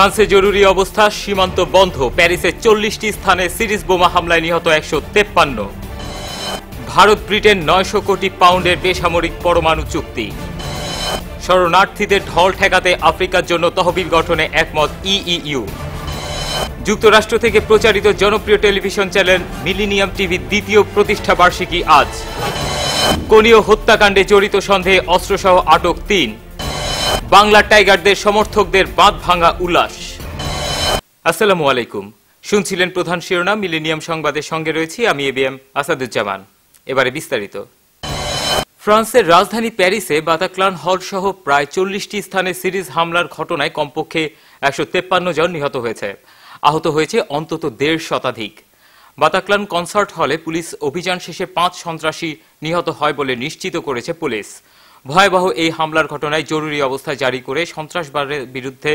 ফ্রান্সে জরুরি অবস্থা সীমান্ত বন্ধ প্যারিসের চল্লিশটি স্থানে সিরিজ বোমা হামলায় নিহত একশো তেপ্পান্ন ভারত ব্রিটেন নয়শো কোটি পাউন্ডের বেসামরিক পরমাণু চুক্তি শরণার্থীদের ঢল ঠেকাতে আফ্রিকার জন্য তহবিল গঠনে একমত ইইউ e e যুক্তরাষ্ট্র থেকে প্রচারিত জনপ্রিয় টেলিভিশন চ্যানেল মিলিনিয়াম টিভির দ্বিতীয় প্রতিষ্ঠা বার্ষিকী আজ কোনীয় হত্যাকাণ্ডে জড়িত সন্দেহে অস্ত্রসহ আটক তিন বাংলা টাইগারদের সমর্থকদের বাদ ভাঙা উল্লাস আসসালামু আলাইকুম শুনছিলেন প্রধান শিরোনাম মিলেনিয়াম সংবাদের সঙ্গে রয়েছি আমি এবিএম আসাদুজ্জামান এবারে বিস্তারিত ফ্রান্সের রাজধানী প্যারিসে বাতাক্লান হল সহ প্রায় চল্লিশটি স্থানে সিরিজ হামলার ঘটনায় কমপক্ষে একশো তেপ্পান্ন জন নিহত হয়েছে আহত হয়েছে অন্তত দেড় শতাধিক বাতাক্লান কনসার্ট হলে পুলিশ অভিযান শেষে পাঁচ সন্ত্রাসী নিহত হয় বলে নিশ্চিত করেছে পুলিশ ভয়াবহ এই হামলার ঘটনায় জরুরি অবস্থা জারি করে সন্ত্রাসবাদের বিরুদ্ধে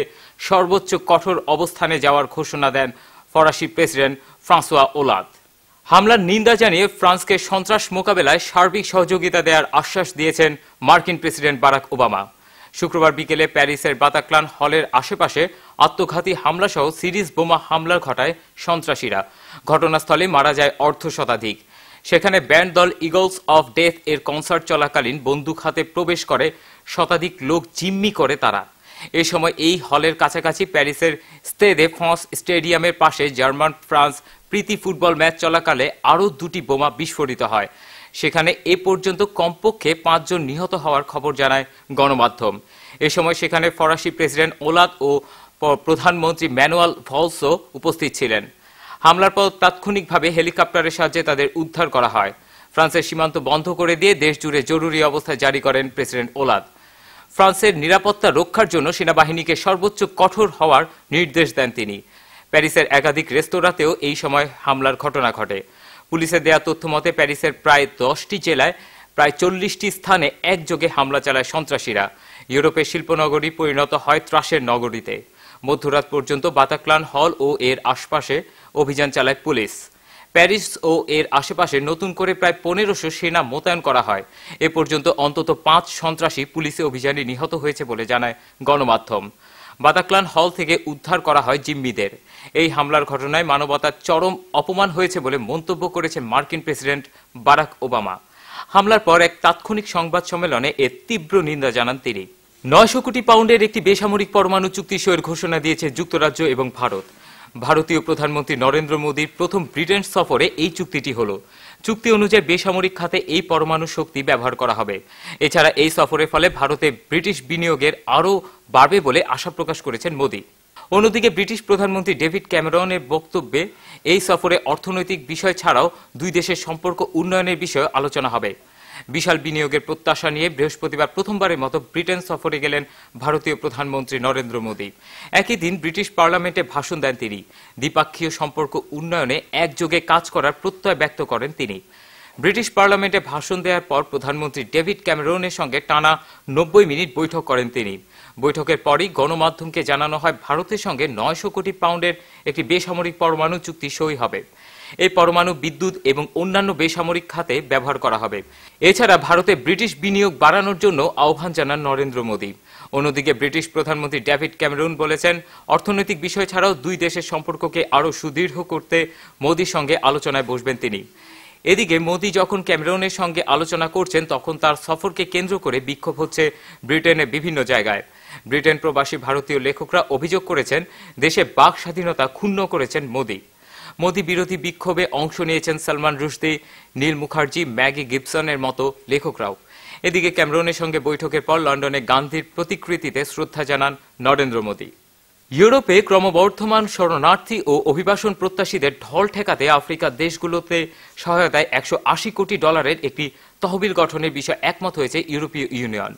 সর্বোচ্চ কঠোর অবস্থানে যাওয়ার ঘোষণা দেন ফরাসি প্রেসিডেন্ট ফ্রান্সোয়া ওলাদ হামলার নিন্দা জানিয়ে ফ্রান্সকে সন্ত্রাস মোকাবেলায় সার্বিক সহযোগিতা দেওয়ার আশ্বাস দিয়েছেন মার্কিন প্রেসিডেন্ট বারাক ওবামা শুক্রবার বিকেলে প্যারিসের বাতাক্লান হলের আশেপাশে আত্মঘাতী হামলাসহ সিরিজ বোমা হামলা ঘটায় সন্ত্রাসীরা ঘটনাস্থলে মারা যায় অর্ধ শতাধিক সেখানে ব্যান্ড দল ইগলস অফ ডেথ এর কনসার্ট চলাকালীন বন্দুক হাতে প্রবেশ করে শতাধিক লোক জিম্মি করে তারা এ সময় এই হলের কাছাকাছি প্যারিসের স্তেদে দে ফ্রান্স স্টেডিয়ামের পাশে জার্মান ফ্রান্স প্রীতি ফুটবল ম্যাচ চলাকালে আরও দুটি বোমা বিস্ফোরিত হয় সেখানে এ পর্যন্ত কমপক্ষে পাঁচজন নিহত হওয়ার খবর জানায় গণমাধ্যম এ সময় সেখানে ফরাসি প্রেসিডেন্ট ওলাদ ও প্রধানমন্ত্রী ম্যানুয়াল ভলসও উপস্থিত ছিলেন হামলার পর তাৎক্ষণিকভাবে হেলিকপ্টারের সাহায্যে তাদের উদ্ধার করা হয় ফ্রান্সের সীমান্ত বন্ধ করে দিয়ে দেশ জুড়ে জরুরি অবস্থা জারি করেন প্রেসিডেন্ট ওলাদ ফ্রান্সের নিরাপত্তা রক্ষার জন্য সেনাবাহিনীকে সর্বোচ্চ কঠোর হওয়ার নির্দেশ দেন তিনি প্যারিসের একাধিক রেস্তোরাঁতেও এই সময় হামলার ঘটনা ঘটে পুলিশের দেয়া তথ্য মতে প্যারিসের প্রায় দশটি জেলায় প্রায় চল্লিশটি স্থানে একযোগে হামলা চালায় সন্ত্রাসীরা ইউরোপের শিল্পনগরী পরিণত হয় ত্রাসের নগরীতে মধ্যরাত পর্যন্ত বাতাক্লান হল ও এর আশপাশে অভিযান চালায় পুলিশ প্যারিস ও এর আশেপাশে নতুন করে প্রায় পনেরোশো সেনা মোতায়েন করা হয় এ পর্যন্ত অন্তত পাঁচ সন্ত্রাসী পুলিশে অভিযানে নিহত হয়েছে বলে জানায় গণমাধ্যম বাতাক্লান হল থেকে উদ্ধার করা হয় জিম্মিদের এই হামলার ঘটনায় মানবতার চরম অপমান হয়েছে বলে মন্তব্য করেছে মার্কিন প্রেসিডেন্ট বারাক ওবামা হামলার পর এক তাৎক্ষণিক সংবাদ সম্মেলনে এর তীব্র নিন্দা জানান তিনি নয়শো কোটি পাউন্ডের একটি বেসামরিক পরমাণু চুক্তি সইয়ের ঘোষণা দিয়েছে যুক্তরাজ্য এবং ভারত ভারতীয় প্রধানমন্ত্রী নরেন্দ্র মোদীর প্রথম ব্রিটেন সফরে এই চুক্তিটি হল চুক্তি অনুযায়ী বেসামরিক খাতে এই পরমাণু শক্তি ব্যবহার করা হবে এছাড়া এই সফরের ফলে ভারতে ব্রিটিশ বিনিয়োগের আরও বাড়বে বলে আশা প্রকাশ করেছেন মোদী অন্যদিকে ব্রিটিশ প্রধানমন্ত্রী ডেভিড ক্যামেরনের বক্তব্যে এই সফরে অর্থনৈতিক বিষয় ছাড়াও দুই দেশের সম্পর্ক উন্নয়নের বিষয়ে আলোচনা হবে বিশাল বিনিয়োগের প্রত্যাশা নিয়ে বৃহস্পতিবার প্রথমবারের মতো ব্রিটেন সফরে গেলেন ভারতীয় প্রধানমন্ত্রী নরেন্দ্র মোদী একই দিন ব্রিটিশ পার্লামেন্টে ভাষণ দেন তিনি দ্বিপাক্ষীয় সম্পর্ক উন্নয়নে একযোগে কাজ করার প্রত্যয় ব্যক্ত করেন তিনি ব্রিটিশ পার্লামেন্টে ভাষণ দেওয়ার পর প্রধানমন্ত্রী ডেভিড ক্যামেরনের সঙ্গে টানা নব্বই মিনিট বৈঠক করেন তিনি বৈঠকের পরই গণমাধ্যমকে জানানো হয় ভারতের সঙ্গে নয়শো কোটি পাউন্ডের একটি বেসামরিক পরমাণু চুক্তি সই হবে এই পরমাণু বিদ্যুৎ এবং অন্যান্য বেসামরিক খাতে ব্যবহার করা হবে এছাড়া ভারতে ব্রিটিশ বিনিয়োগ বাড়ানোর জন্য আহ্বান জানান নরেন্দ্র মোদী অন্যদিকে ব্রিটিশ প্রধানমন্ত্রী ডেভিড ক্যামেরন বলেছেন অর্থনৈতিক বিষয় ছাড়াও দুই দেশের সম্পর্ককে আরও সুদৃঢ় করতে মোদীর সঙ্গে আলোচনায় বসবেন তিনি এদিকে মোদী যখন ক্যামেরনের সঙ্গে আলোচনা করছেন তখন তার সফরকে কেন্দ্র করে বিক্ষোভ হচ্ছে ব্রিটেনের বিভিন্ন জায়গায় ব্রিটেন প্রবাসী ভারতীয় লেখকরা অভিযোগ করেছেন দেশে বাক স্বাধীনতা ক্ষুণ্ণ করেছেন মোদী মোদি বিরোধী বিক্ষোভে অংশ নিয়েছেন সালমান রুশদি নীল মুখার্জি ম্যাগি গিবসনের মতো লেখকরাও এদিকে ক্যামেরনের সঙ্গে বৈঠকের পর লন্ডনে গান্ধীর প্রতিকৃতিতে শ্রদ্ধা জানান নরেন্দ্র মোদী ইউরোপে ক্রমবর্ধমান শরণার্থী ও অভিবাসন প্রত্যাশীদের ঢল ঠেকাতে আফ্রিকার দেশগুলোতে সহায়তায় একশো কোটি ডলারের একটি তহবিল গঠনের বিষয়ে একমত হয়েছে ইউরোপীয় ইউনিয়ন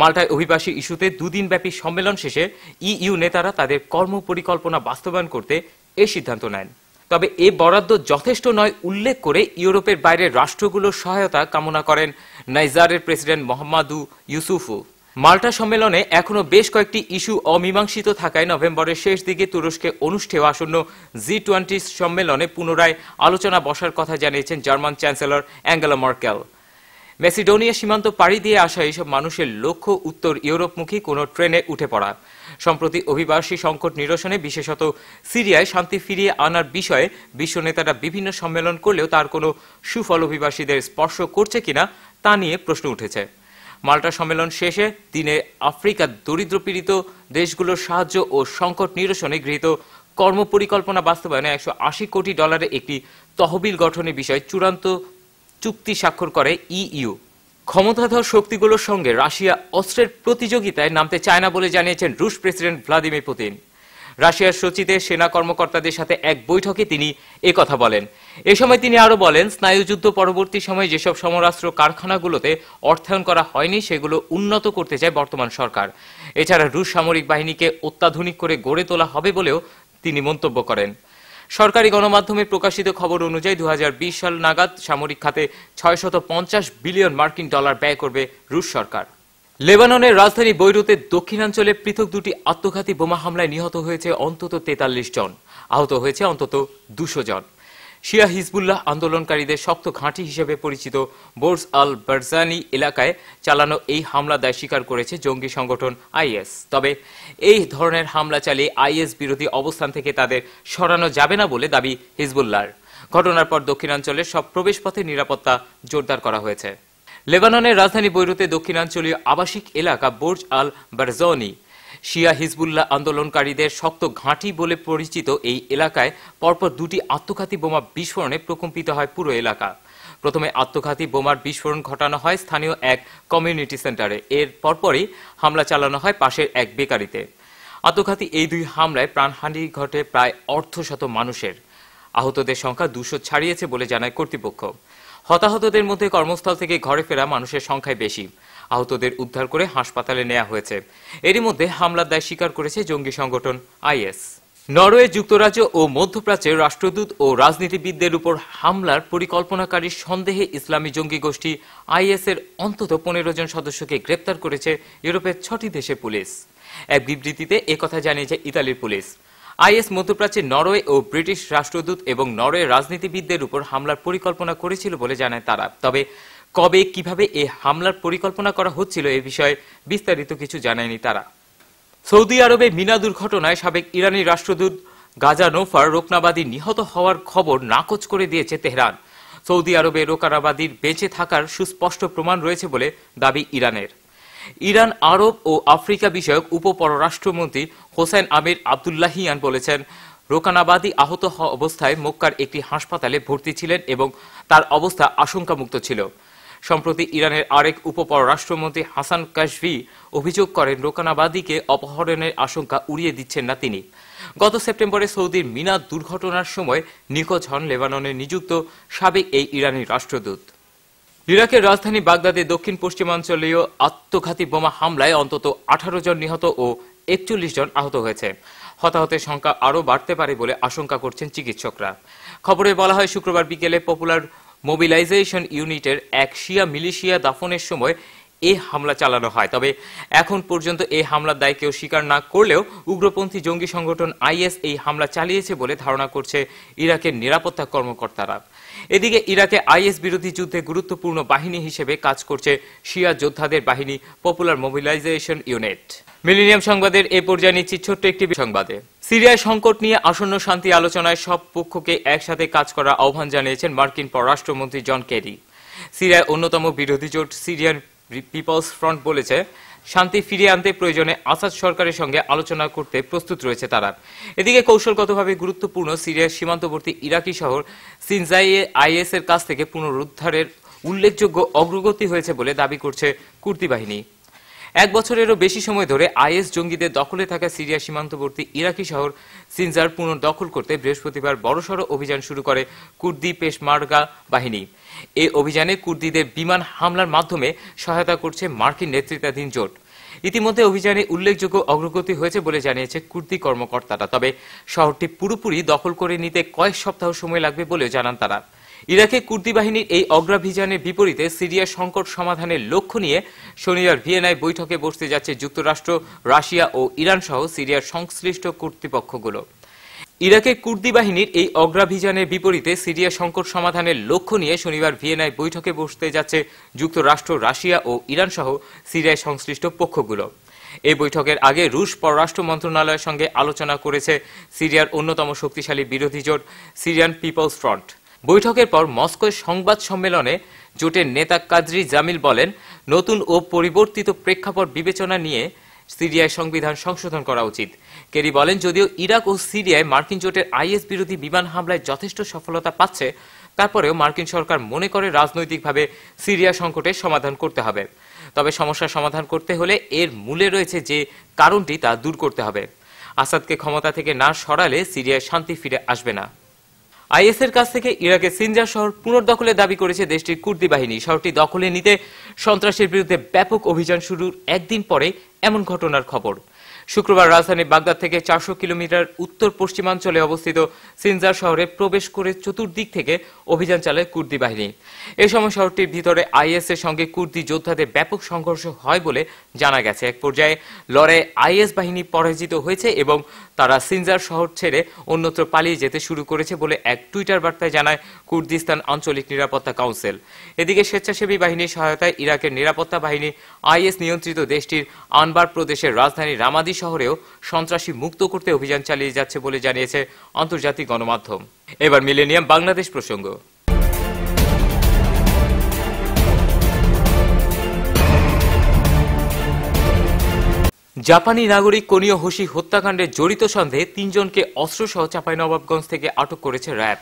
মাল্টায় অভিবাসী ইস্যুতে দুদিনব্যাপী সম্মেলন শেষে ইইউ নেতারা তাদের কর্মপরিকল্পনা বাস্তবায়ন করতে এ সিদ্ধান্ত নেন তবে এ বরাদ্দ যথেষ্ট নয় উল্লেখ করে ইউরোপের বাইরের রাষ্ট্রগুলোর সহায়তা কামনা করেন নাইজারের প্রেসিডেন্ট মোহাম্মদু ইউসুফু মাল্টা সম্মেলনে এখনও বেশ কয়েকটি ইস্যু অমীমাংসিত থাকায় নভেম্বরের শেষ দিকে তুরস্কে অনুষ্ঠেয় আসন্ন জি টোয়েন্টি সম্মেলনে পুনরায় আলোচনা বসার কথা জানিয়েছেন German chancellor Angela Merkel Macedonia সীমান্ত পাড়ি দিয়ে আসা এইসব মানুষের লক্ষ্য উত্তর ইউরোপমুখী কোনো ট্রেনে উঠে পড়া সম্প্রতি অভিবাসী সংকট নিরসনে বিশেষত সিরিয়ায় শান্তি ফিরিয়ে আনার বিষয়ে বিশ্ব নেতারা বিভিন্ন সম্মেলন করলেও তার কোনো সুফল অভিবাসীদের স্পর্শ করছে কিনা তা নিয়ে প্রশ্ন উঠেছে মাল্টা সম্মেলন শেষে দিনে আফ্রিকার দরিদ্র পীড়িত দেশগুলোর সাহায্য ও সংকট নিরসনে গৃহীত কর্মপরিকল্পনা বাস্তবায়নে একশো আশি কোটি ডলারের একটি তহবিল গঠনের বিষয়ে চূড়ান্ত চুক্তি স্বাক্ষর করে ইইউ ক্ষমতাধর শক্তিগুলোর সঙ্গে রাশিয়া অস্ত্রের প্রতিযোগিতায় নামতে চায় না বলে জানিয়েছেন রুশ প্রেসিডেন্ট ভ্লাদিমির পুতিন রাশিয়ার সচিতে সেনা কর্মকর্তাদের সাথে এক বৈঠকে তিনি কথা বলেন এ সময় তিনি আরও বলেন স্নায়ুযুদ্ধ পরবর্তী সময়ে যেসব সমরাস্ত্র কারখানাগুলোতে অর্থায়ন করা হয়নি সেগুলো উন্নত করতে চায় বর্তমান সরকার এছাড়া রুশ সামরিক বাহিনীকে অত্যাধুনিক করে গড়ে তোলা হবে বলেও তিনি মন্তব্য করেন সরকারি গণমাধ্যমে প্রকাশিত খবর অনুযায়ী দু সাল নাগাদ সামরিক খাতে ছয় বিলিয়ন মার্কিন ডলার ব্যয় করবে রুশ সরকার লেবাননের রাজধানী বৈরুতে দক্ষিণাঞ্চলে পৃথক দুটি আত্মঘাতী বোমা হামলায় নিহত হয়েছে অন্তত তেতাল্লিশ জন আহত হয়েছে অন্তত দুশো জন শিয়া হিজবুল্লাহ আন্দোলনকারীদের শক্ত ঘাঁটি হিসেবে পরিচিত বোর্স আল বারজানি এলাকায় চালানো এই হামলা দায় স্বীকার করেছে জঙ্গি সংগঠন আইএস তবে এই ধরনের হামলা চালিয়ে আইএস বিরোধী অবস্থান থেকে তাদের সরানো যাবে না বলে দাবি হিজবুল্লাহর ঘটনার পর দক্ষিণাঞ্চলের সব প্রবেশপথে নিরাপত্তা জোরদার করা হয়েছে লেবাননের রাজধানী বৈরুতে দক্ষিণাঞ্চলীয় আবাসিক এলাকা বোর্জ আল বারজনি শিয়া হিজবুল্লাহ আন্দোলনকারীদের শক্ত ঘাঁটি বলে পরিচিত এই এলাকায় পরপর দুটি আত্মঘাতী বোমা বিস্ফোরণে প্রকম্পিত হয় পুরো এলাকা প্রথমে আত্মঘাতী বোমার বিস্ফোরণ ঘটানো হয় স্থানীয় এক কমিউনিটি সেন্টারে এর পরপরই হামলা চালানো হয় পাশের এক বেকারিতে আত্মঘাতী এই দুই হামলায় প্রাণহানি ঘটে প্রায় অর্ধশত মানুষের আহতদের সংখ্যা দুশো ছাড়িয়েছে বলে জানায় কর্তৃপক্ষ হতাহতদের মধ্যে কর্মস্থল থেকে ঘরে ফেরা মানুষের সংখ্যায় বেশি আহতদের উদ্ধার করে হাসপাতালে নেওয়া হয়েছে এরই মধ্যে হামলার দায় স্বীকার করেছে জঙ্গি সংগঠন আইএস নরওয়ে যুক্তরাজ্য ও মধ্যপ্রাচ্যে রাষ্ট্রদূত ও রাজনীতিবিদদের উপর হামলার পরিকল্পনাকারী সন্দেহে ইসলামী জঙ্গি গোষ্ঠী আইএস এর অন্তত পনেরো জন সদস্যকে গ্রেপ্তার করেছে ইউরোপের ছটি দেশের পুলিশ এক বিবৃতিতে একথা জানিয়েছে ইতালির পুলিশ আইএস মধ্যপ্রাচ্যে নরওয়ে ও ব্রিটিশ রাষ্ট্রদূত এবং নরওয়ে রাজনীতিবিদদের উপর হামলার পরিকল্পনা করেছিল বলে জানায় তারা তবে কবে কিভাবে এ হামলার পরিকল্পনা করা হচ্ছিল এ বিষয়ে বিস্তারিত কিছু জানায়নি তারা সৌদি আরবে মিনা দুর্ঘটনায় সাবেক ইরানি রাষ্ট্রদূত গাজা নোফার রোকনাবাদী নিহত হওয়ার খবর নাকচ করে দিয়েছে তেহরান সৌদি আরবে রোকানাবাদীর বেঁচে থাকার সুস্পষ্ট প্রমাণ রয়েছে বলে দাবি ইরানের ইরান আরব ও আফ্রিকা বিষয়ক উপপররাষ্ট্রমন্ত্রী হোসেন আমির আবদুল্লাহিয়ান বলেছেন রোকানাবাদী আহত অবস্থায় মক্কার একটি হাসপাতালে ভর্তি ছিলেন এবং তার অবস্থা আশঙ্কামুক্ত ছিল সম্প্রতি ইরানের আরেক উপপররাষ্ট্রমন্ত্রী হাসান কাশভি অভিযোগ করেন রোকানাবাদীকে অপহরণের আশঙ্কা উড়িয়ে দিচ্ছেন না তিনি গত সেপ্টেম্বরে সৌদির মিনা দুর্ঘটনার সময় নিখোঁজ হন লেবাননে নিযুক্ত সাবেক এই ইরানি রাষ্ট্রদূত ইরাকের রাজধানী বাগদাদে দক্ষিণ পশ্চিমাঞ্চলীয় আত্মঘাতী বোমা হামলায় অন্তত আঠারো জন নিহত ও একচল্লিশ জন আহত হয়েছে হতাহতের সংখ্যা আরও বাড়তে পারে বলে আশঙ্কা করছেন চিকিৎসকরা খবরে বলা হয় শুক্রবার বিকেলে পপুলার মোবিলাইজেশন ইউনিটের এক শিয়া মিলিশিয়া দাফনের সময় এই হামলা চালানো হয় তবে এখন পর্যন্ত এই হামলার দায় কেউ স্বীকার না করলেও উগ্রপন্থী জঙ্গি সংগঠন আইএস এই হামলা চালিয়েছে বলে ধারণা করছে ইরাকের নিরাপত্তা কর্মকর্তারা এদিকে ইরাকে আইএস বিরোধী যুদ্ধে গুরুত্বপূর্ণ বাহিনী হিসেবে কাজ করছে শিয়া যোদ্ধাদের বাহিনী পপুলার মোবিলাইজেশন ইউনিট মিলিনিয়াম সংবাদের এ পর্যায়ে নিচ্ছি ছোট্ট একটি সংবাদে সিরিয়ায় সংকট নিয়ে আসন্ন শান্তি আলোচনায় সব পক্ষকে একসাথে কাজ করার আহ্বান জানিয়েছেন মার্কিন পররাষ্ট্রমন্ত্রী জন কেরি সিরিয়ায় অন্যতম বিরোধী জোট সিরিয়ান পিপলস ফ্রন্ট বলেছে শান্তি ফিরিয়ে আনতে প্রয়োজনে আসাদ সরকারের সঙ্গে আলোচনা করতে প্রস্তুত রয়েছে তারা এদিকে কৌশলগতভাবে গুরুত্বপূর্ণ সিরিয়ার সীমান্তবর্তী ইরাকি শহর সিনজাইয়ে আইএস এর কাছ থেকে পুনরুদ্ধারের উল্লেখযোগ্য অগ্রগতি হয়েছে বলে দাবি করছে কুর্তি বাহিনী এক বছরেরও বেশি সময় ধরে আইএস জঙ্গিদের দখলে থাকা সিরিয়া সীমান্তবর্তী ইরাকি শহর সিনজার পুনর্দখল করতে বৃহস্পতিবার বড়সড় অভিযান শুরু করে কুর্দি পেশমার্গা বাহিনী এই অভিযানে কুর্দিদের বিমান হামলার মাধ্যমে সহায়তা করছে মার্কিন নেতৃত্বাধীন জোট ইতিমধ্যে অভিযানে উল্লেখযোগ্য অগ্রগতি হয়েছে বলে জানিয়েছে কুর্দি কর্মকর্তারা তবে শহরটি পুরোপুরি দখল করে নিতে কয়েক সপ্তাহ সময় লাগবে বলেও জানান তারা ইরাকে কুর্দি বাহিনীর এই অগ্রাভিযানের বিপরীতে সিরিয়ার সংকট সমাধানের লক্ষ্য নিয়ে শনিবার ভিয়েনায় বৈঠকে বসতে যাচ্ছে যুক্তরাষ্ট্র রাশিয়া ও ইরান সহ সিরিয়ার সংশ্লিষ্ট কর্তৃপক্ষগুলো ইরাকে কুর্দি বাহিনীর এই অগ্রাভিযানের বিপরীতে সিরিয়া সংকট সমাধানের লক্ষ্য নিয়ে শনিবার ভিয়েনায় বৈঠকে বসতে যাচ্ছে যুক্তরাষ্ট্র রাশিয়া ও ইরান সহ সিরিয়ায় সংশ্লিষ্ট পক্ষগুলো এই বৈঠকের আগে রুশ পররাষ্ট্র মন্ত্রণালয়ের সঙ্গে আলোচনা করেছে সিরিয়ার অন্যতম শক্তিশালী বিরোধী জোট সিরিয়ান পিপলস ফ্রন্ট বৈঠকের পর মস্কোয় সংবাদ সম্মেলনে জোটের নেতা কাজরি জামিল বলেন নতুন ও পরিবর্তিত প্রেক্ষাপট বিবেচনা নিয়ে সিরিয়ায় সংবিধান সংশোধন করা উচিত কেরি বলেন যদিও ইরাক ও সিরিয়ায় মার্কিন জোটের আইএস বিরোধী বিমান হামলায় যথেষ্ট সফলতা পাচ্ছে তারপরেও মার্কিন সরকার মনে করে রাজনৈতিকভাবে সিরিয়া সংকটের সমাধান করতে হবে তবে সমস্যার সমাধান করতে হলে এর মূলে রয়েছে যে কারণটি তা দূর করতে হবে আসাদকে ক্ষমতা থেকে না সরালে সিরিয়ায় শান্তি ফিরে আসবে না আইএসের কাছ থেকে ইরাকের সিনজা শহর পুনর্দখলে দাবি করেছে দেশটির কুর্দি বাহিনী শহরটি দখলে নিতে সন্ত্রাসের বিরুদ্ধে ব্যাপক অভিযান শুরুর একদিন পরে এমন ঘটনার খবর শুক্রবার রাজধানী বাগদাদ থেকে চারশো কিলোমিটার উত্তর পশ্চিমাঞ্চলে অবস্থিত সিনজার শহরে প্রবেশ করে চতুর্দিক থেকে অভিযান চালায় কুর্দি বাহিনী এ সময় শহরটির ভিতরে আইএস এর সঙ্গে কুর্দি যোদ্ধাদের ব্যাপক সংঘর্ষ হয় বলে জানা গেছে এক পর্যায়ে লড়াই আইএস বাহিনী পরাজিত হয়েছে এবং তারা সিনজার শহর ছেড়ে অন্যত্র পালিয়ে যেতে শুরু করেছে বলে এক টুইটার বার্তায় জানায় কুর্দিস্তান আঞ্চলিক নিরাপত্তা কাউন্সিল এদিকে স্বেচ্ছাসেবী বাহিনীর সহায়তায় ইরাকের নিরাপত্তা বাহিনী আইএস নিয়ন্ত্রিত দেশটির আনবার প্রদেশের রাজধানী রামাদি শহরেও সন্ত্রাসী মুক্ত করতে অভিযান চালিয়ে যাচ্ছে বলে জানিয়েছে আন্তর্জাতিক গণমাধ্যম এবার মিলেনিয়াম বাংলাদেশ প্রসঙ্গ জাপানি নাগরিক কোনীয় হোসি হত্যাকাণ্ডে জড়িত সন্দেহে তিনজনকে অস্ত্রসহ নবাবগঞ্জ থেকে আটক করেছে র্যাব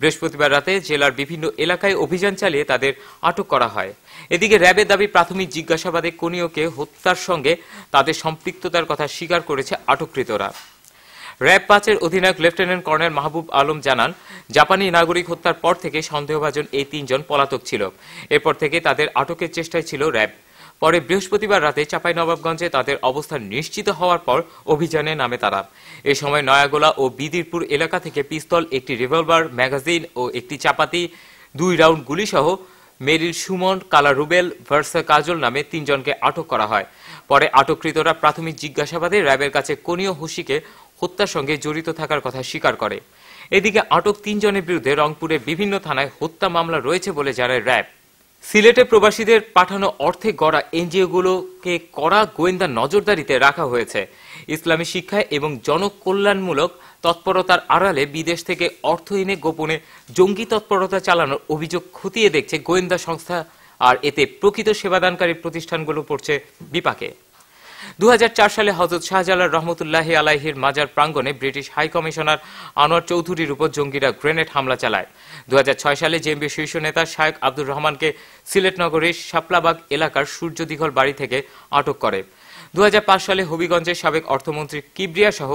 বৃহস্পতিবার রাতে জেলার বিভিন্ন এলাকায় অভিযান চালিয়ে তাদের আটক করা হয় এদিকে র্যাবের দাবি প্রাথমিক জিজ্ঞাসাবাদে কোনিওকে হত্যার সঙ্গে তাদের সম্পৃক্ততার কথা স্বীকার করেছে আটককৃতরা র্যাব পাঁচের অধিনায়ক লেফটেন্যান্ট কর্নেল মাহবুব আলম জানান জাপানি নাগরিক হত্যার পর থেকে সন্দেহভাজন এই তিনজন পলাতক ছিল এরপর থেকে তাদের আটকের চেষ্টায় ছিল র্যাব পরে বৃহস্পতিবার রাতে নবাবগঞ্জে তাদের অবস্থান নিশ্চিত হওয়ার পর অভিযানে নামে তারা এ সময় নয়াগোলা ও বিদিরপুর এলাকা থেকে পিস্তল একটি রিভলভার ম্যাগাজিন ও একটি চাপাতি দুই রাউন্ড গুলিসহ মেরিল সুমন কালা রুবেল ভার্সা কাজল নামে তিনজনকে আটক করা হয় পরে আটককৃতরা প্রাথমিক জিজ্ঞাসাবাদে র্যাবের কাছে কোনীয় হুশিকে হত্যার সঙ্গে জড়িত থাকার কথা স্বীকার করে এদিকে আটক তিনজনের বিরুদ্ধে রংপুরে বিভিন্ন থানায় হত্যা মামলা রয়েছে বলে জানায় র্যাব সিলেটে প্রবাসীদের পাঠানো অর্থে গড়া এনজিওগুলোকে কড়া গোয়েন্দা নজরদারিতে রাখা হয়েছে ইসলামী শিক্ষায় এবং জনকল্যাণমূলক তৎপরতার আড়ালে বিদেশ থেকে অর্থ এনে গোপনে জঙ্গি তৎপরতা চালানোর অভিযোগ খতিয়ে দেখছে গোয়েন্দা সংস্থা আর এতে প্রকৃত সেবাদানকারী প্রতিষ্ঠানগুলো পড়ছে বিপাকে দু সালে হজরত শাহজালাল রহমতুল্লাহ আলাহির মাজার প্রাঙ্গনে ব্রিটিশ হাই কমিশনার আনোয়ার চৌধুরীর উপর জঙ্গিরা গ্রেনেড হামলা চালায় দু সালে জেএমবি শীর্ষ নেতা শায়েক আব্দুর রহমানকে সিলেট নগরের শাপলাবাগ এলাকার সূর্যদিঘল বাড়ি থেকে আটক করে দু সালে হবিগঞ্জের সাবেক অর্থমন্ত্রী কিবরিয়া সহ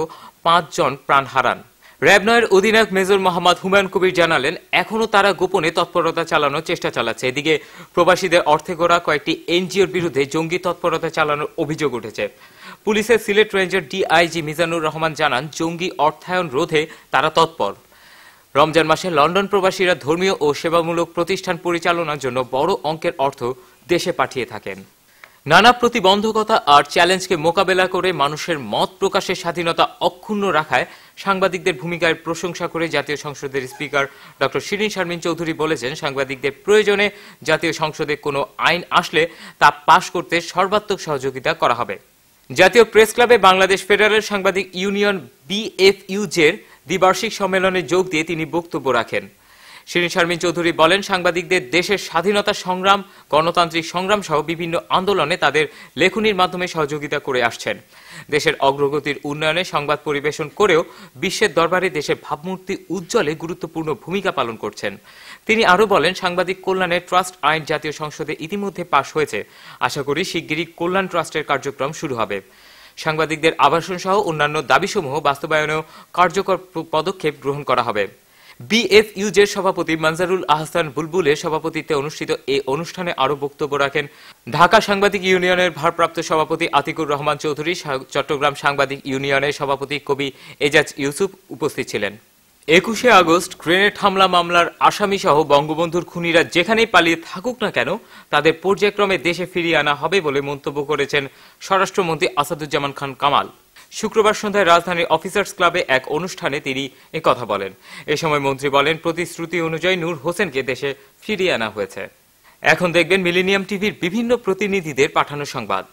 পাঁচজন প্রাণ হারান র্যাবনয়ের অধিনায়ক মেজর মোহাম্মদ হুমায়ুন কবির জানালেন এখনও তারা গোপনে তৎপরতা চালানোর চেষ্টা চালাচ্ছে এদিকে প্রবাসীদের অর্থে গড়া কয়েকটি এনজিওর বিরুদ্ধে জঙ্গি তৎপরতা চালানোর অভিযোগ উঠেছে পুলিশের সিলেট রেঞ্জের ডিআইজি মিজানুর রহমান জানান জঙ্গি অর্থায়ন রোধে তারা তৎপর রমজান মাসে লন্ডন প্রবাসীরা ধর্মীয় ও সেবামূলক প্রতিষ্ঠান পরিচালনার জন্য বড় অঙ্কের অর্থ দেশে পাঠিয়ে থাকেন নানা প্রতিবন্ধকতা আর চ্যালেঞ্জকে মোকাবেলা করে মানুষের মত প্রকাশের স্বাধীনতা অক্ষুণ্ণ রাখায় সাংবাদিকদের ভূমিকায় প্রশংসা করে জাতীয় সংসদের স্পিকার ডক্টর শিরিন শারমিন চৌধুরী বলেছেন সাংবাদিকদের প্রয়োজনে জাতীয় সংসদে কোনো আইন আসলে তা পাশ করতে সর্বাত্মক সহযোগিতা করা হবে জাতীয় প্রেস ক্লাবে বাংলাদেশ ফেডারেল সাংবাদিক ইউনিয়ন বিএফইউজের দ্বিবার্ষিক সম্মেলনে যোগ দিয়ে তিনি বক্তব্য রাখেন শিরিন শারমিন চৌধুরী বলেন সাংবাদিকদের দেশের স্বাধীনতা সংগ্রাম গণতান্ত্রিক সংগ্রাম সহ বিভিন্ন আন্দোলনে তাদের লেখনির মাধ্যমে সহযোগিতা করে আসছেন দেশের অগ্রগতির উন্নয়নে সংবাদ পরিবেশন করেও বিশ্বের দরবারে দেশের ভাবমূর্তি উজ্জ্বলে গুরুত্বপূর্ণ ভূমিকা পালন করছেন তিনি আরও বলেন সাংবাদিক কল্যাণে ট্রাস্ট আইন জাতীয় সংসদে ইতিমধ্যে পাশ হয়েছে আশা করি শিগগিরই কল্যাণ ট্রাস্টের কার্যক্রম শুরু হবে সাংবাদিকদের আবাসন সহ অন্যান্য দাবিসমূহ বাস্তবায়নেও কার্যকর পদক্ষেপ গ্রহণ করা হবে বিএফইউজের সভাপতি মানজারুল আহসান বুলবুলের সভাপতিত্বে অনুষ্ঠিত এই অনুষ্ঠানে আরো বক্তব্য রাখেন ঢাকা সাংবাদিক ইউনিয়নের ভারপ্রাপ্ত সভাপতি আতিকুর রহমান চৌধুরী চট্টগ্রাম সাংবাদিক ইউনিয়নের সভাপতি কবি এজাজ ইউসুফ উপস্থিত ছিলেন একুশে আগস্ট গ্রেনেড হামলা মামলার আসামি সহ বঙ্গবন্ধুর খুনিরা যেখানেই পালিয়ে থাকুক না কেন তাদের পর্যায়ক্রমে দেশে ফিরিয়ে আনা হবে বলে মন্তব্য করেছেন স্বরাষ্ট্রমন্ত্রী আসাদুজ্জামান খান কামাল শুক্রবার সন্ধ্যায় রাজধানীর অফিসার্স ক্লাবে এক অনুষ্ঠানে তিনি কথা বলেন এ সময় মন্ত্রী বলেন প্রতিশ্রুতি অনুযায়ী নূর হোসেনকে দেশে ফিরিয়ে আনা হয়েছে এখন দেখবেন মিলেনিয়াম টিভির বিভিন্ন প্রতিনিধিদের পাঠানো সংবাদ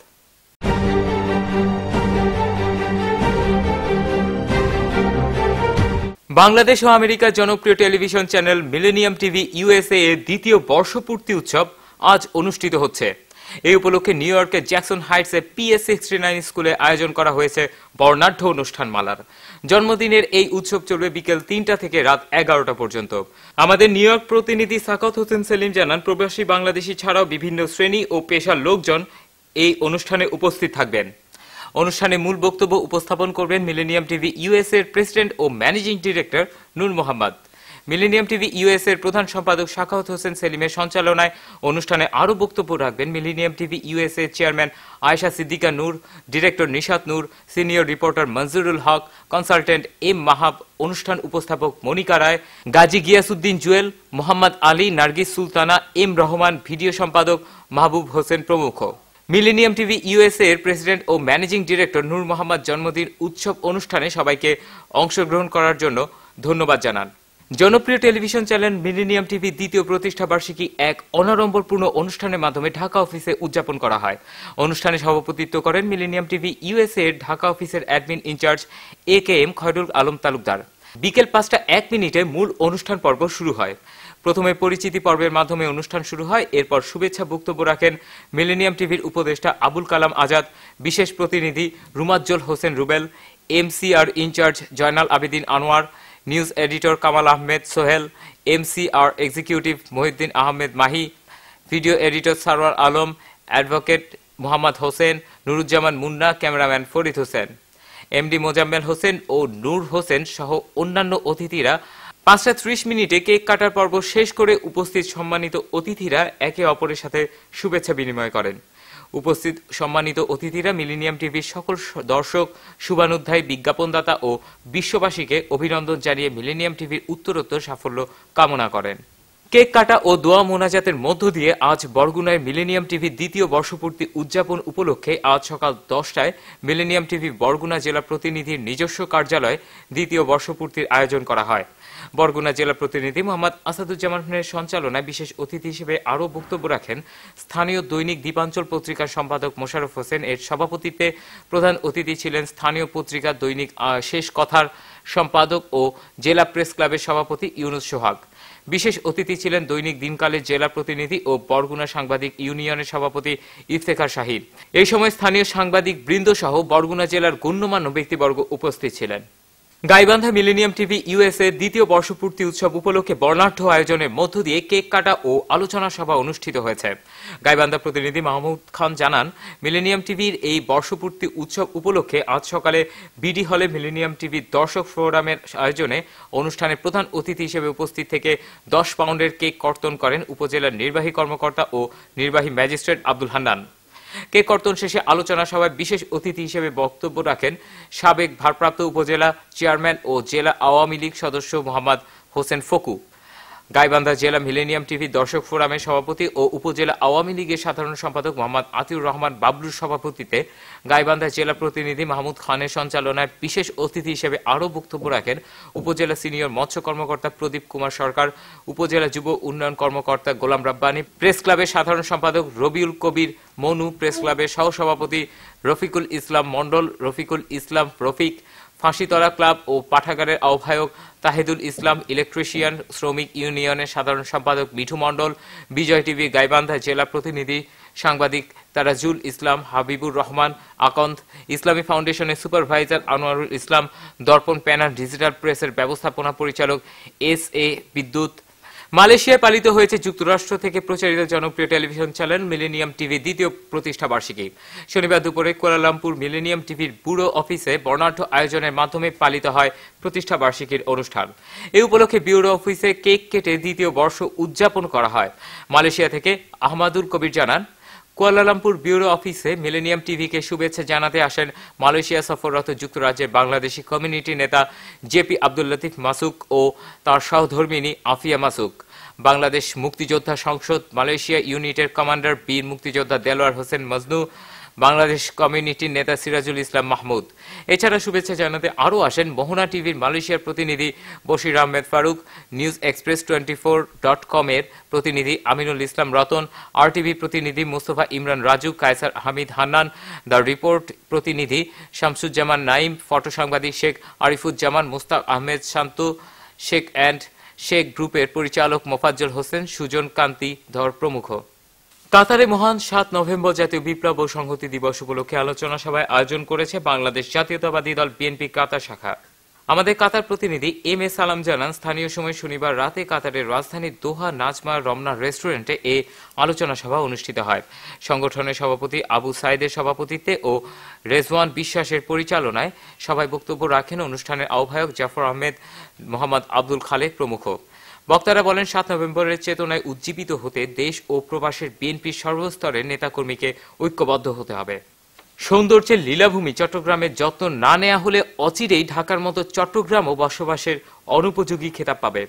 বাংলাদেশ ও আমেরিকার জনপ্রিয় television channel Millennium TV USA এর দ্বিতীয় বর্ষপূর্তি উৎসব আজ অনুষ্ঠিত হচ্ছে এই উপলক্ষে নিউ ইয়র্কের জ্যাকসন হাইটসে পিএস সিক্সটি নাইন স্কুলে আয়োজন করা হয়েছে বর্ণাঢ্য অনুষ্ঠান মালার জন্মদিনের এই উৎসব চলবে বিকেল তিনটা থেকে রাত এগারোটা পর্যন্ত আমাদের নিউ ইয়র্ক প্রতিনিধি সাকত হোসেন সেলিম জানান প্রবাসী বাংলাদেশি ছাড়াও বিভিন্ন শ্রেণী ও পেশার লোকজন এই অনুষ্ঠানে উপস্থিত থাকবেন অনুষ্ঠানে মূল বক্তব্য উপস্থাপন করবেন মিলেনিয়াম টিভি ইউএস এর প্রেসিডেন্ট ও managing director Noor Mohammad Millennium TV US এর প্রধান সম্পাদক শাখাওত হোসেন সেলিমের সঞ্চালনায় অনুষ্ঠানে আরও বক্তব্য রাখবেন মিলেনিয়াম টিভি ইউএস এর chairman Ayesha Siddiqa Noor director Nishat Noor senior reporter Manjurul Haque consultant M Mahab অনুষ্ঠান উপস্থাপক মনিকা রায় গাজী গিয়াসুদ্দিন জুয়েল মোহাম্মদ আলী নার্গিস সুলতানা এম রহমান ভিডিও সম্পাদক মাহবুব হোসেন প্রমুখ মিলেনিয়াম টিভি ইউএস এর প্রেসিডেন্ট ও ম্যানেজিং ডিরেক্টর নূর মোহাম্মদ জন্মদিন উৎসব অনুষ্ঠানে সবাইকে অংশগ্রহণ করার জন্য ধন্যবাদ জানান জনপ্রিয় টেলিভিশন চ্যানেল মিলিনিয়াম টিভি দ্বিতীয় প্রতিষ্ঠা বার্ষিকী এক অনারম্বরপূর্ণ অনুষ্ঠানের মাধ্যমে ঢাকা অফিসে উদযাপন করা হয় অনুষ্ঠানে সভাপতিত্ব করেন মিলিনিয়াম টিভি ইউএসএ এর ঢাকা অফিসের admin in charge A K M Khairul Alam Talukdar বিকেল পাঁচটা এক মিনিটে মূল অনুষ্ঠান পর্ব শুরু হয় প্রথমে পরিচিতি পর্বের মাধ্যমে অনুষ্ঠান শুরু হয় এরপর শুভেচ্ছা বক্তব্য রাখেন মিলেনিয়াম টিভির উপদেষ্টা আবুল কালাম আজাদ বিশেষ প্রতিনিধি Rumajjal Hossain Rubel MCR in charge Joynal Abedin Anwar news editor Kamal Ahmed Sohel MC R executive Mohiuddin Ahmed Mahi video editor Sarwar Alam advocate Mohammad Hossain Nuruzzaman Munna cameraman Farid Hossain MD Mozammel Hossain ও নূর হোসেন সহ অন্যান্য অতিথিরা পাঁচটা ত্রিশ মিনিটে কেক কাটার পর্ব শেষ করে উপস্থিত সম্মানিত অতিথিরা একে অপরের সাথে শুভেচ্ছা বিনিময় করেন উপস্থিত সম্মানিত অতিথিরা মিলিনিয়াম টিভির সকল দর্শক শুভানুধ্যায় বিজ্ঞাপনদাতা ও বিশ্ববাসীকে অভিনন্দন জানিয়ে মিলিনিয়াম টিভির উত্তরোত্তর সাফল্য কামনা করেন কেক কাটা ও দোয়া মোনাজাতের মধ্য দিয়ে আজ বরগুনায় মিলেনিয়াম টিভি দ্বিতীয় বর্ষপূর্তি উদযাপন উপলক্ষে আজ সকাল দশটায় মিলেনিয়াম টিভি বরগুনা জেলা প্রতিনিধির নিজস্ব কার্যালয়ে দ্বিতীয় বর্ষপূর্তির আয়োজন করা হয় বরগুনা জেলা প্রতিনিধি মোহাম্মদ আসাদুজ্জামানের সঞ্চালনায় বিশেষ অতিথি হিসেবে আরও বক্তব্য রাখেন স্থানীয় দৈনিক দ্বীপাঞ্চল পত্রিকার সম্পাদক মোশারফ হোসেন এর সভাপতিতে প্রধান অতিথি ছিলেন স্থানীয় পত্রিকা দৈনিক শেষ কথার সম্পাদক ও জেলা প্রেস ক্লাবের সভাপতি ইউনুস সোহাগ বিশেষ অতিথি ছিলেন দৈনিক দিনকালের জেলা প্রতিনিধি ও বরগুনা সাংবাদিক ইউনিয়নের সভাপতি ইফতেখার শাহিদ এই সময় স্থানীয় সাংবাদিক বৃন্দ সহ বরগুনা জেলার গণ্যমান্য ব্যক্তিবর্গ উপস্থিত ছিলেন গাইবান্ধা মিলেনিয়াম টিভি ইউএসএ দ্বিতীয় বর্ষপূর্তি উৎসব উপলক্ষে বর্ণাঢ্য আয়োজনের মধ্য দিয়ে কেক কাটা ও আলোচনা সভা অনুষ্ঠিত হয়েছে গাইবান্ধা প্রতিনিধি মাহমুদ খান জানান মিলেনিয়াম টিভির এই বর্ষপূর্তি উৎসব উপলক্ষে আজ সকালে বিডি হলে মিলেনিয়াম টিভির দর্শক ফোরামের আয়োজনে অনুষ্ঠানে প্রধান অতিথি হিসেবে উপস্থিত থেকে দশ পাউন্ডের কেক কর্তন করেন উপজেলার নির্বাহী কর্মকর্তা ও নির্বাহী ম্যাজিস্ট্রেট আব্দুল হান্নান কে কর্তন শেষে আলোচনা সভায় বিশেষ অতিথি হিসেবে বক্তব্য রাখেন সাবেক ভারপ্রাপ্ত উপজেলা চেয়ারম্যান ও জেলা আওয়ামী লীগ সদস্য মোহাম্মদ হোসেন ফকু গাইবান্ধা জেলা মিলেনিয়াম টিভি দর্শক ফোরামের সভাপতি ও উপজেলা আওয়ামী লীগের সাধারণ সম্পাদক মোহাম্মদ আতিউর রহমান বাবলুর সভাপতিতে গাইবান্ধা জেলা প্রতিনিধি মাহমুদ খানের সঞ্চালনায় বিশেষ অতিথি হিসেবে আরও বক্তব্য রাখেন উপজেলা সিনিয়র মৎস্য কর্মকর্তা প্রদীপ কুমার সরকার উপজেলা যুব উন্নয়ন কর্মকর্তা গোলাম রাব্বানি প্রেস ক্লাবের সাধারণ সম্পাদক রবিউল কবির মনু প্রেস ক্লাবের সহসভাপতি রফিকুল ইসলাম মন্ডল রফিকুল ইসলাম রফিক ফাঁসিতলা ক্লাব ও পাঠাগারের আহ্বায়ক তাহিদুল ইসলাম ইলেকট্রিশিয়ান শ্রমিক ইউনিয়নের সাধারণ সম্পাদক মিঠু মণ্ডল বিজয় টিভি গাইবান্ধা জেলা প্রতিনিধি সাংবাদিক তারাজুল ইসলাম হাবিবুর রহমান আকন্দ ইসলামী ফাউন্ডেশনের সুপারভাইজার আনোয়ারুল ইসলাম দর্পণ প্যানাল ডিজিটাল প্রেসের ব্যবস্থাপনা পরিচালক এস এ বিদ্যুৎ মালয়েশিয়ায় পালিত হয়েছে যুক্তরাষ্ট্র থেকে প্রচারিত জনপ্রিয় টেলিভিশন চ্যানেল মিলেনিয়াম টিভি দ্বিতীয় প্রতিষ্ঠা বার্ষিকী শনিবার দুপুরে কোয়ালালামপুর মিলেনিয়াম টিভির ব্যুরো অফিসে বর্ণাঢ্য আয়োজনের মাধ্যমে পালিত হয় প্রতিষ্ঠা বার্ষিকীর অনুষ্ঠান এ উপলক্ষে ব্যুরো অফিসে কেক কেটে দ্বিতীয় বর্ষ উদযাপন করা হয় মালয়েশিয়া থেকে আহমাদুল কবির জানান কুয়ালালামপুর ব্যুরো অফিসে মিলেনিয়াম টিভিকে শুভেচ্ছা জানাতে আসেন মালয়েশিয়া সফররত যুক্তরাজ্যের বাংলাদেশি কমিউনিটি নেতা জেপি আব্দুল লতিফ মাসুক ও তার সহধর্মিনী আফিয়া মাসুক বাংলাদেশ মুক্তিযোদ্ধা সংসদ মালয়েশিয়া ইউনিটের কমান্ডার বীর মুক্তিযোদ্ধা দেলোয়ার হোসেন মজনু বাংলাদেশ কমিউনিটির নেতা সিরাজুল ইসলাম মাহমুদ এছাড়া শুভেচ্ছা জানাতে আরও আসেন মোহনা টিভির মালয়েশিয়ার প্রতিনিধি Bashir Ahmed Faruk News Express twenty four dot কমের প্রতিনিধি আমিনুল ইসলাম রতন আরটিভি প্রতিনিধি মুস্তফা ইমরান রাজু কায়সার হামিদ হান্নান দ্য রিপোর্ট প্রতিনিধি শামসুজ্জামান নাইম ফটো সাংবাদিক শেখ আরিফুজ্জামান মুস্তাক আহমেদ শান্তু শেখ অ্যান্ড শেখ গ্রুপের পরিচালক মোফাজ্জল হোসেন সুজন কান্তি ধর প্রমুখ কাতারে মহান সাত নভেম্বর জাতীয় বিপ্লব ও সংহতি দিবস উপলক্ষে আলোচনা সভায় আয়োজন করেছে বাংলাদেশ জাতীয়তাবাদী দল বিএনপি কাতার শাখা আমাদের কাতার প্রতিনিধি এম এ সালাম জানান স্থানীয় সময় শনিবার রাতে কাতারের রাজধানী দোহা নাজমা রমনা রেস্টুরেন্টে এ আলোচনা সভা অনুষ্ঠিত হয় সংগঠনের সভাপতি আবু সাইদের সভাপতিত্বে ও রেজওয়ান বিশ্বাসের পরিচালনায় সভায় বক্তব্য রাখেন অনুষ্ঠানের আহ্বায়ক জাফর আহমেদ মোহাম্মদ আব্দুল খালেক প্রমুখ বক্তারা বলেন সাত নভেম্বরের চেতনায় উজ্জীবিত হতে দেশ ও প্রবাসের বিএনপি সর্বস্তরের নেতাকর্মীকে ঐক্যবদ্ধ হতে হবে সৌন্দর্যের লীলাভূমি চট্টগ্রামের যত্ন না নেওয়া হলে অচিরেই ঢাকার মতো চট্টগ্রাম ও বসবাসের অনুপযোগী খেতাব পাবে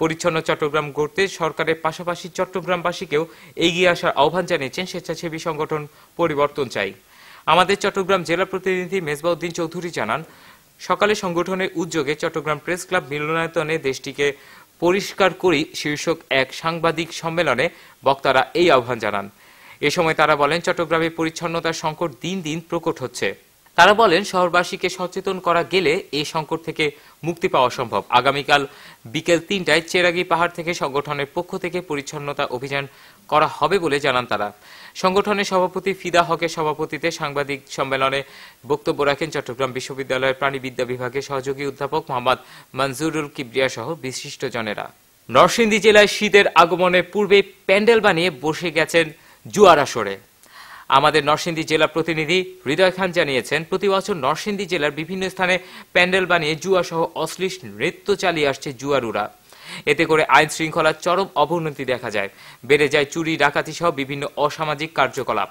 পরিচ্ছন্ন চট্টগ্রাম গড়তে সরকারের পাশাপাশি চট্টগ্রামবাসীকেও এগিয়ে আসার আহ্বান জানিয়েছেন স্বেচ্ছাসেবী সংগঠন পরিবর্তন চাই আমাদের চট্টগ্রাম জেলা প্রতিনিধি মেজবাউদ্দিন চৌধুরী জানান সকালে সংগঠনের উদ্যোগে চট্টগ্রাম প্রেস ক্লাব মিলনায়তনে দেশটিকে পরিষ্কার করি শীর্ষক এক সাংবাদিক সম্মেলনে বক্তারা এই আহ্বান জানান এ সময় তারা বলেন চট্টগ্রামে পরিচ্ছন্নতার সংকট দিন দিন প্রকট হচ্ছে তারা বলেন শহরবাসীকে সচেতন করা গেলে এ সংকট থেকে মুক্তি পাওয়া সম্ভব আগামীকাল বিকেল তিনটায় চেরাগি পাহাড় থেকে সংগঠনের পক্ষ থেকে পরিচ্ছন্নতা অভিযান করা হবে বলে জানান তারা সংগঠনের সভাপতি ফিদা হকের সভাপতিতে সাংবাদিক সম্মেলনে বক্তব্য রাখেন চট্টগ্রাম বিশ্ববিদ্যালয়ের প্রাণীবিদ্যা বিভাগের সহযোগী অধ্যাপক মোহাম্মদ মঞ্জুরুল কিবরিয়া সহ বিশিষ্টজনেরা নরসিংদী জেলায় শীতের আগমনের পূর্বে প্যান্ডেল বানিয়ে বসে গেছেন জুয়ার আসরে আমাদের নরসিংদী জেলা প্রতিনিধি হৃদয় খান জানিয়েছেন প্রতি বছর নরসিংদী জেলার বিভিন্ন স্থানে প্যান্ডেল বানিয়ে জুয়াসহ অশ্লীল নৃত্য চালিয়ে আসছে জুয়ারুরা এতে করে আইন শৃঙ্খলার চরম অবনতি দেখা যায় বেড়ে যায় চুরি ডাকাতি সহ বিভিন্ন অসামাজিক কার্যকলাপ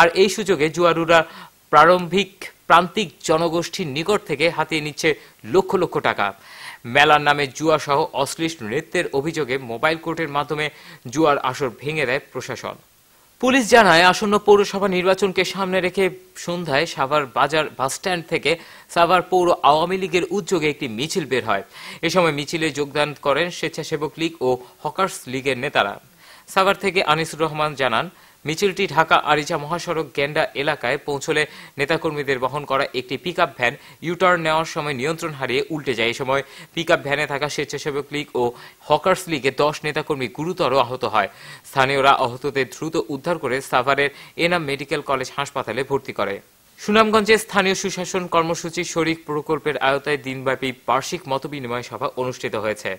আর এই সুযোগে জুয়ারুরা প্রারম্ভিক প্রান্তিক জনগোষ্ঠীর নিকট থেকে হাতিয়ে নিচ্ছে লক্ষ লক্ষ টাকা মেলার নামে জুয়া সহ অশ্লীল নৃত্যের অভিযোগে মোবাইল কোর্টের মাধ্যমে জুয়ার আসর ভেঙে দেয় প্রশাসন পুলিশ জানায় আসন্ন পৌরসভা নির্বাচনকে সামনে রেখে সন্ধ্যায় সাভার বাজার বাসস্ট্যান্ড থেকে সাভার পৌর আওয়ামী লীগের উদ্যোগে একটি মিছিল বের হয় এ সময় মিছিলে যোগদান করেন স্বেচ্ছাসেবক লীগ ও হকার্স লীগের নেতারা সাভার থেকে আনিসুর রহমান জানান মিছিলটি ঢাকা আরিচা মহাসড়ক গেন্ডা এলাকায় পৌঁছলে নেতাকর্মীদের বহন করা একটি পিক ভ্যান ইউটার্ন নেওয়ার সময় নিয়ন্ত্রণ হারিয়ে উল্টে যায় এ সময় পিক ভ্যানে থাকা স্বেচ্ছাসেবক লীগ ও হকার্স লীগের দশ নেতাকর্মী গুরুতর আহত হয় স্থানীয়রা আহতদের দ্রুত উদ্ধার করে সাভারের এনাম মেডিকেল কলেজ হাসপাতালে ভর্তি করে সুনামগঞ্জে স্থানীয় সুশাসন কর্মসূচি শরিক প্রকল্পের আয়তায় দিনব্যাপী বার্ষিক মতবিনিময় সভা অনুষ্ঠিত হয়েছে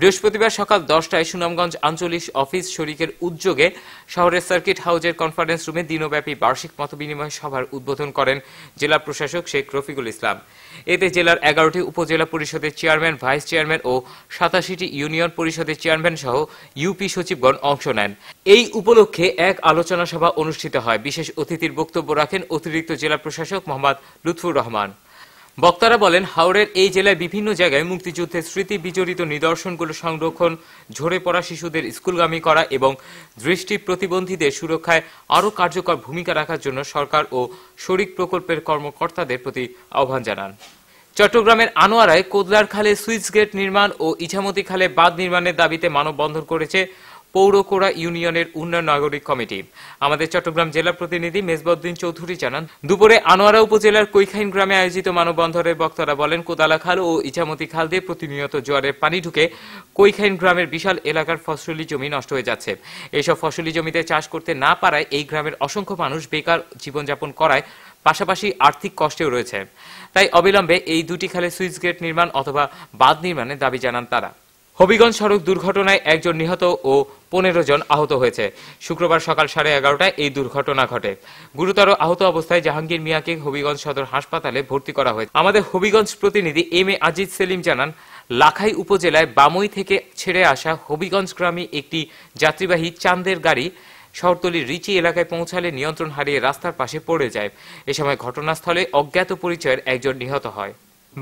বৃহস্পতিবার সকাল দশটায় সুনামগঞ্জ আঞ্চলিক অফিস শরিকের উদ্যোগে শহরের সার্কিট হাউজের কনফারেন্স রুমে দিনব্যাপী বার্ষিক মত বিনিময় সভার উদ্বোধন করেন জেলা প্রশাসক শেখ রফিকুল ইসলাম এতে জেলার এগারোটি উপজেলা পরিষদের চেয়ারম্যান ভাইস চেয়ারম্যান ও সাতাশিটি ইউনিয়ন পরিষদের চেয়ারম্যান সহ ইউপি সচিবগণ অংশ নেন এই উপলক্ষে এক আলোচনা সভা অনুষ্ঠিত হয় বিশেষ অতিথির বক্তব্য রাখেন অতিরিক্ত জেলা প্রশাসক মোহাম্মদ লুৎফুর রহমান বক্তারা বলেন হাওড়ের এই জেলায় বিভিন্ন জায়গায় মুক্তিযুদ্ধের স্মৃতি বিজড়িত নিদর্শনগুলো সংরক্ষণ ঝরে পড়া শিশুদের স্কুলগামী করা এবং দৃষ্টি প্রতিবন্ধীদের সুরক্ষায় আরও কার্যকর ভূমিকা রাখার জন্য সরকার ও শরিক প্রকল্পের কর্মকর্তাদের প্রতি আহ্বান জানান চট্টগ্রামের আনোয়ারায় কোদলার খালে সুইচ গেট নির্মাণ ও ইছামতি খালে বাঁধ নির্মাণের দাবিতে মানববন্ধন করেছে পৌরকোড়া ইউনিয়নের উন্নয়ন নাগরিক কমিটি আমাদের চট্টগ্রাম জেলা প্রতিনিধি মেজবদ্দিন চৌধুরী জানান দুপুরে আনোয়ারা উপজেলার কৈখাইন গ্রামে আয়োজিত মানববন্ধনের বক্তারা বলেন কোদালা খাল ও ইছামতি খাল দিয়ে প্রতিনিয়ত জোয়ারের পানি ঢুকে কৈখাইন গ্রামের বিশাল এলাকার ফসলি জমি নষ্ট হয়ে যাচ্ছে এইসব ফসলি জমিতে চাষ করতে না পারায় এই গ্রামের অসংখ্য মানুষ বেকার জীবনযাপন করায় পাশাপাশি আর্থিক কষ্টেও রয়েছে তাই অবিলম্বে এই দুটি খালে সুইচ গেট নির্মাণ অথবা বাঁধ নির্মাণের দাবি জানান তারা হবিগঞ্জ সড়ক দুর্ঘটনায় একজন নিহত ও পনেরো জন আহত হয়েছে শুক্রবার সকাল সাড়ে এগারোটায় এই দুর্ঘটনা ঘটে গুরুতর আহত অবস্থায় জাহাঙ্গীর মিয়াকে হবিগঞ্জ সদর হাসপাতালে ভর্তি করা হয়েছে আমাদের হবিগঞ্জ প্রতিনিধি এম এ আজিজ সেলিম জানান লাখাই উপজেলায় বামই থেকে ছেড়ে আসা হবিগঞ্জ গ্রামে একটি যাত্রীবাহী চান্দের গাড়ি শহরতলির রিচি এলাকায় পৌঁছালে নিয়ন্ত্রণ হারিয়ে রাস্তার পাশে পড়ে যায় এ সময় ঘটনাস্থলে অজ্ঞাত পরিচয়ের একজন নিহত হয়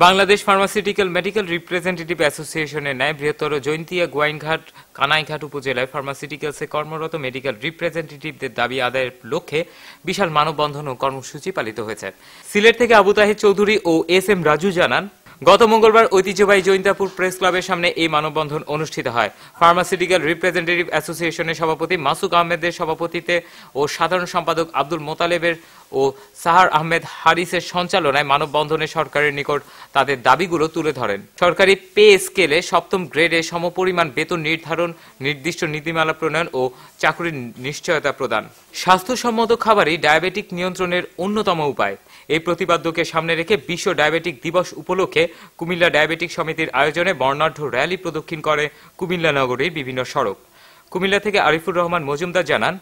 বাংলাদেশ ফার্মাসিউটিক্যাল মেডিকেল রিপ্রেজেন্টেটিভ অ্যাসোসিয়েশনের ন্যায় বৃহত্তর জৈন্তিয়া গোয়াইনঘাট কানাইঘাট উপজেলায় ফার্মাসিউটিক্যালসে কর্মরত মেডিকেল রিপ্রেজেন্টেটিভদের দাবি আদায়ের লক্ষ্যে বিশাল মানববন্ধন ও কর্মসূচি পালিত হয়েছে সিলেট থেকে আবু তাহির চৌধুরী ও এস এম রাজু জানান গত মঙ্গলবার ঐতিহ্যবাহী জৈন্তাপুর প্রেস ক্লাবের সামনে এই মানববন্ধন অনুষ্ঠিত হয় ফার্মাসিউটিক্যাল রিপ্রেজেন্টেটিভ অ্যাসোসিয়েশনের সভাপতি মাসুক আহমেদের সভাপতিতে ও সাধারণ সম্পাদক আব্দুল মোতালেবের ও সাহার আহমেদ হারিসের সঞ্চালনায় মানববন্ধনে সরকারের নিকট তাদের দাবিগুলো তুলে ধরেন সরকারি পে স্কেলে সপ্তম গ্রেডে সমপরিমাণ বেতন নির্ধারণ নির্দিষ্ট নীতিমালা প্রণয়ন ও চাকরির নিশ্চয়তা প্রদান স্বাস্থ্যসম্মত খাবারই ডায়াবেটিক নিয়ন্ত্রণের অন্যতম উপায় এই প্রতিবাদ্যকে সামনে রেখে বিশ্ব ডায়াবেটিক দিবস উপলক্ষে কুমিল্লা ডায়াবেটিক সমিতির আয়োজনে বর্ণাঢ্য র্যালি প্রদক্ষিণ করে কুমিল্লা নগরীর বিভিন্ন সড়ক কুমিল্লা থেকে আরিফুর রহমান মজুমদার জানান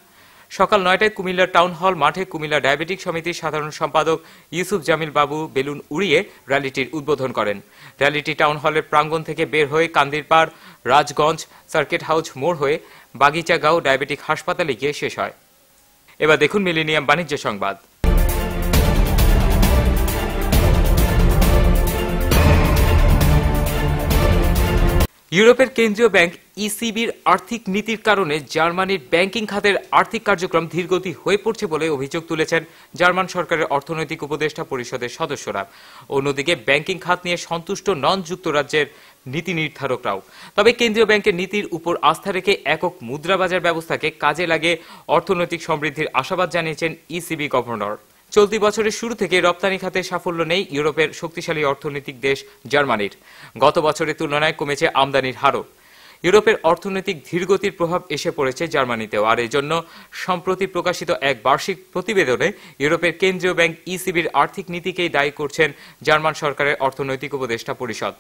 সকাল নয়টায় কুমিল্লা টাউন হল মাঠে কুমিল্লা ডায়াবেটিক সমিতির সাধারণ সম্পাদক ইউসুফ জামিল বাবু বেলুন উড়িয়ে র্যালিটির উদ্বোধন করেন র্যালিটি টাউন হলের প্রাঙ্গণ থেকে বের হয়ে কান্দিরপাড় রাজগঞ্জ সার্কিট হাউস মোড় হয়ে বাগিচাগাঁও ডায়াবেটিক হাসপাতালে গিয়ে শেষ হয় এবার দেখুন মিলিনিয়াম বাণিজ্য সংবাদ ইউরোপের কেন্দ্রীয় ব্যাংক ইসিবির আর্থিক নীতির কারণে জার্মানির ব্যাংকিং খাতের আর্থিক কার্যক্রম ধীরগতি হয়ে পড়ছে বলে অভিযোগ তুলেছেন জার্মান সরকারের অর্থনৈতিক উপদেষ্টা পরিষদের সদস্যরা অন্যদিকে ব্যাংকিং খাত নিয়ে সন্তুষ্ট নন যুক্তরাজ্যের নীতি নির্ধারকরাও তবে কেন্দ্রীয় ব্যাংকের নীতির উপর আস্থা রেখে একক মুদ্রা বাজার ব্যবস্থাকে কাজে লাগে অর্থনৈতিক সমৃদ্ধির আশাবাদ জানিয়েছেন ইসিবি গভর্নর চলতি বছরের শুরু থেকে রপ্তানি খাতে সাফল্য নেই ইউরোপের শক্তিশালী অর্থনৈতিক দেশ জার্মানির গত বছরের তুলনায় কমেছে আমদানির হারও ইউরোপের অর্থনৈতিক ধীরগতির প্রভাব এসে পড়েছে জার্মানিতেও আর এজন্য সম্প্রতি প্রকাশিত এক বার্ষিক প্রতিবেদনে ইউরোপের কেন্দ্রীয় ব্যাংক ইসিবির আর্থিক নীতিকেই দায়ী করছেন জার্মান সরকারের অর্থনৈতিক উপদেষ্টা পরিষদ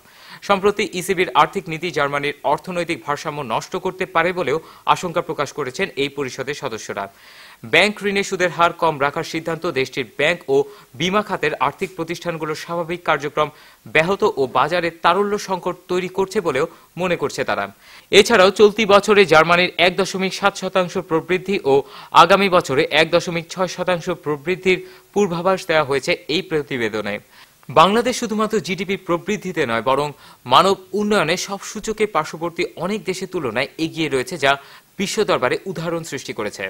সম্প্রতি ইসিবির আর্থিক নীতি জার্মানির অর্থনৈতিক ভারসাম্য নষ্ট করতে পারে বলেও আশঙ্কা প্রকাশ করেছেন এই পরিষদের সদস্যরা ব্যাংক ঋণে সুদের হার কম রাখার সিদ্ধান্ত দেশটির ব্যাংক ও বিমা খাতের আর্থিক প্রতিষ্ঠানগুলোর স্বাভাবিক কার্যক্রম ব্যাহত ও বাজারে তারল্য সংকট তৈরি করছে বলেও মনে করছে তারা এছাড়াও চলতি বছরে জার্মানির এক দশমিক সাত শতাংশ প্রবৃদ্ধি ও আগামী বছরে এক দশমিক ছয় শতাংশ প্রবৃদ্ধির পূর্বাভাস দেওয়া হয়েছে এই প্রতিবেদনে বাংলাদেশ শুধুমাত্র জিডিপি প্রবৃদ্ধিতে নয় বরং মানব উন্নয়নে সব সূচকে পার্শ্ববর্তী অনেক দেশের তুলনায় এগিয়ে রয়েছে যা বিশ্ব দরবারে উদাহরণ সৃষ্টি করেছে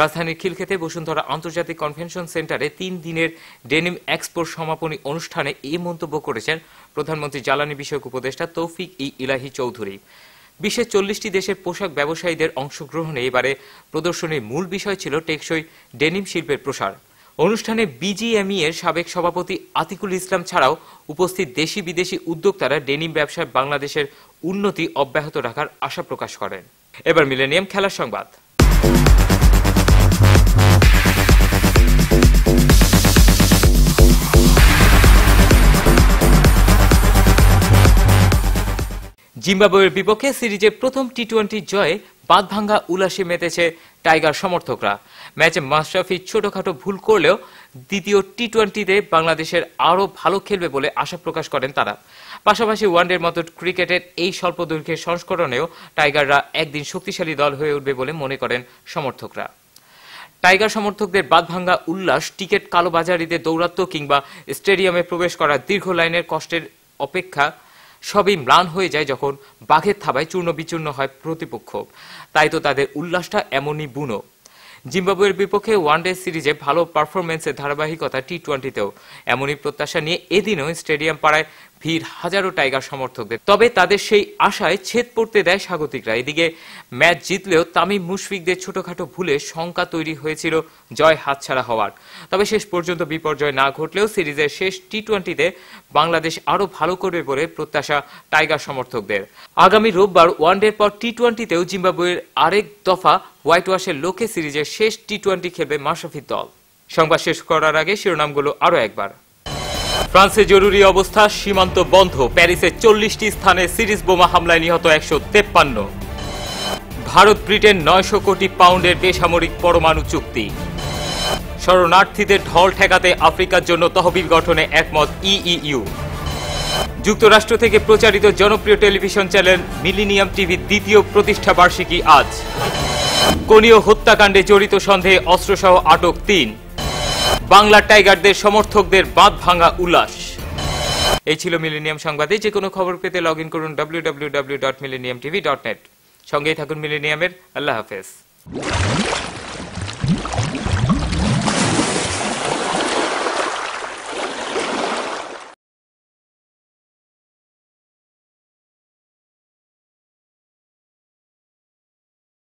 রাজধানীর খিলক্ষেতে বসুন্ধরা আন্তর্জাতিক কনভেনশন সেন্টারে তিন দিনের ডেনিম এক্সপোর সমাপনী অনুষ্ঠানে এই মন্তব্য করেছেন প্রধানমন্ত্রী জ্বালানি বিষয়ক উপদেষ্টা তৌফিক ই ইলাহি চৌধুরী বিশ্বের চল্লিশটি দেশের পোশাক ব্যবসায়ীদের অংশগ্রহণে এবারে প্রদর্শনীর মূল বিষয় ছিল টেকসই ডেনিম শিল্পের প্রসার অনুষ্ঠানে বিজিএমই এর সাবেক সভাপতি আতিকুল ইসলাম ছাড়াও উপস্থিত দেশি বিদেশি উদ্যোক্তারা ডেনিম ব্যবসায় বাংলাদেশের উন্নতি অব্যাহত রাখার আশা প্রকাশ করেন এবার মিলেনিয়াম খেলার সংবাদ জিম্বাবুয়ের বিপক্ষে সিরিজে প্রথম টি টোয়েন্টি জয়ে বাদ ভাঙ্গা উল্লাসে মেতেছে টাইগার সমর্থকরা ম্যাচে মাশরাফি ছোটখাটো ভুল করলেও দ্বিতীয় টি টোয়েন্টিতে বাংলাদেশের আরও ভালো খেলবে বলে আশা প্রকাশ করেন তারা পাশাপাশি ওয়ানডের মতো ক্রিকেটের এই স্বল্প দৈর্ঘ্যের সংস্করণেও টাইগাররা একদিন শক্তিশালী দল হয়ে উঠবে বলে মনে করেন সমর্থকরা টাইগার সমর্থকদের বাদ ভাঙ্গা উল্লাস টিকিট কালোবাজারিতে দৌরাত্ম কিংবা স্টেডিয়ামে প্রবেশ করা দীর্ঘ লাইনের কষ্টের অপেক্ষা সবই ম্লান হয়ে যায় যখন বাঘের থাবায় চূর্ণ বিচূর্ণ হয় প্রতিপক্ষ তাই তো তাদের উল্লাসটা এমনই বুনো জিম্বাবুয়ের বিপক্ষে ওয়ানডে সিরিজে ভালো পারফরমেন্সের ধারাবাহিকতা টি টোয়েন্টিতেও এমনই প্রত্যাশা নিয়ে এদিনও স্টেডিয়াম পাড়ায় ভিড় হাজারো টাইগার সমর্থকদের তবে তাদের সেই আশায় ছেদ পড়তে দেয় স্বাগতিকরা এদিকে ম্যাচ জিতলেও তামিম মুশফিকদের ছোটখাটো ভুলে শঙ্কা তৈরি হয়েছিল জয় হাতছাড়া হওয়ার তবে শেষ পর্যন্ত বিপর্যয় না ঘটলেও সিরিজের শেষ টি টোয়েন্টিতে বাংলাদেশ আরও ভালো করবে বলে প্রত্যাশা টাইগার সমর্থকদের আগামী রোববার ওয়ানডের পর টি টোয়েন্টিতেও জিম্বাবুয়ের আরেক দফা হোয়াইট ওয়াশের লোকে সিরিজের শেষ টি টোয়েন্টি খেলবে মাশরাফির দল সংবাদ শেষ করার আগে শিরোনামগুলো আরও একবার ফ্রান্সে জরুরি অবস্থা সীমান্ত বন্ধ প্যারিসে চল্লিশটি স্থানে সিরিজ বোমা হামলায় নিহত একশো তেপ্পান্ন ভারত ব্রিটেন নয়শো কোটি পাউন্ডের বেসামরিক পরমাণু চুক্তি শরণার্থীদের ঢল ঠেকাতে আফ্রিকার জন্য তহবিল গঠনে একমত ইইউ e e যুক্তরাষ্ট্র থেকে প্রচারিত জনপ্রিয় টেলিভিশন চ্যানেল মিলিনিয়াম টিভি দ্বিতীয় প্রতিষ্ঠা বার্ষিকী আজ কোনীয় হত্যাকাণ্ডে জড়িত সন্দেহে অস্ত্রসহ আটক তিন বাংলা টাইগারদের সমর্থকদের বাঁধ ভাঙা উল্লাস এই ছিল মিলেনিয়াম সংবাদে যে কোনো খবর পেতে লগ ইন করুন ডাব্লিউ সঙ্গেই থাকুন মিলেনিয়ামের আল্লাহ হাফেজ